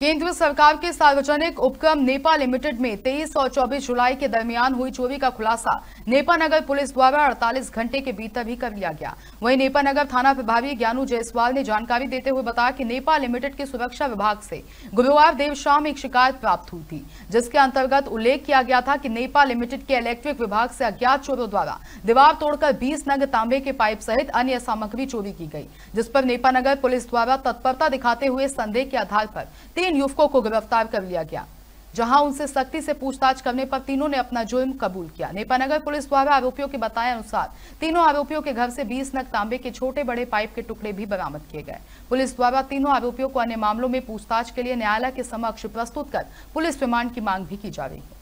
केंद्र सरकार के सार्वजनिक उपक्रम नेपाल लिमिटेड में 23 और 24 जुलाई के दरमियान हुई चोरी का खुलासा नेपा नगर पुलिस द्वारा 48 घंटे के भीतर भी कर लिया गया वहीं नेपा नगर थाना प्रभारी ज्ञानू जायसवाल ने जानकारी देते हुए बताया कि नेपाल लिमिटेड के सुरक्षा विभाग से गुरुवार देर शाम एक शिकायत प्राप्त हुई थी जिसके अंतर्गत उल्लेख किया गया था की नेपाल लिमिटेड के इलेक्ट्रिक विभाग से अज्ञात चोरों द्वारा दीवार तोड़कर बीस नग तांबे के पाइप सहित अन्य सामग्री चोरी की गई जिस पर नेपा नगर पुलिस द्वारा तत्परता दिखाते हुए संदेह के आधार पर तीन युवकों को गिरफ्तार कर लिया गया जहां उनसे सख्ती से पूछताछ करने पर तीनों ने अपना जुर्म कबूल किया नेपानगर पुलिस द्वारा आरोपियों के बताए अनुसार तीनों आरोपियों के घर से 20 नग तांबे के छोटे बड़े पाइप के टुकड़े भी बरामद किए गए पुलिस द्वारा तीनों आरोपियों को अन्य मामलों में पूछताछ के लिए न्यायालय के समक्ष प्रस्तुत कर पुलिस रिमांड की मांग भी की जा रही है